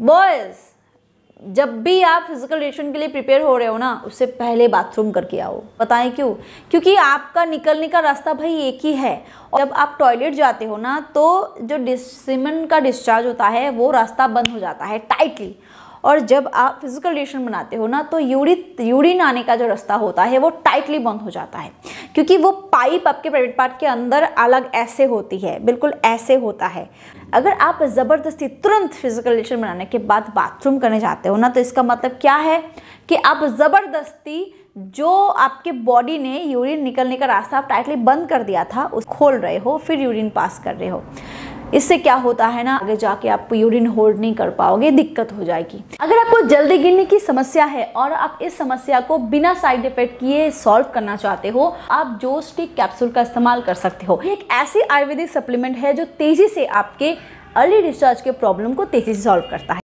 boys जब भी आप फिजिकल रिलेशन के लिए प्रिपेयर हो रहे हो ना उससे पहले बाथरूम करके आओ बताएं क्यों क्योंकि आपका निकलने का रास्ता भाई एक ही है और जब आप टॉयलेट जाते हो ना तो जो सिमन का डिस्चार्ज होता है वो रास्ता बंद हो जाता है टाइटली और जब आप फिजिकल रिलेशन बनाते हो ना तो यूरिन यूरिन आने का जो रास्ता होता है वो टाइटली बंद हो जाता है क्योंकि वो पाइप आपके प्राइवेट पार्ट के अंदर अलग ऐसे होती है बिल्कुल ऐसे होता है अगर आप ज़बरदस्ती तुरंत फिजिकल रिलेशन बनाने के बाद बाथरूम करने जाते हो ना तो इसका मतलब क्या है कि आप ज़बरदस्ती जो आपके बॉडी ने यूरिन निकलने का रास्ता आप टाइटली बंद कर दिया था उस खोल रहे हो फिर यूरिन पास कर रहे हो इससे क्या होता है ना आगे जाके आप यूरिन होल्ड नहीं कर पाओगे दिक्कत हो जाएगी अगर आपको जल्दी गिरने की समस्या है और आप इस समस्या को बिना साइड इफेक्ट किए सॉल्व करना चाहते हो आप जो स्टिक कैप्सूल का इस्तेमाल कर सकते हो एक ऐसी आयुर्वेदिक सप्लीमेंट है जो तेजी से आपके अर्ली डिस्चार्ज के प्रॉब्लम को तेजी से सॉल्व करता है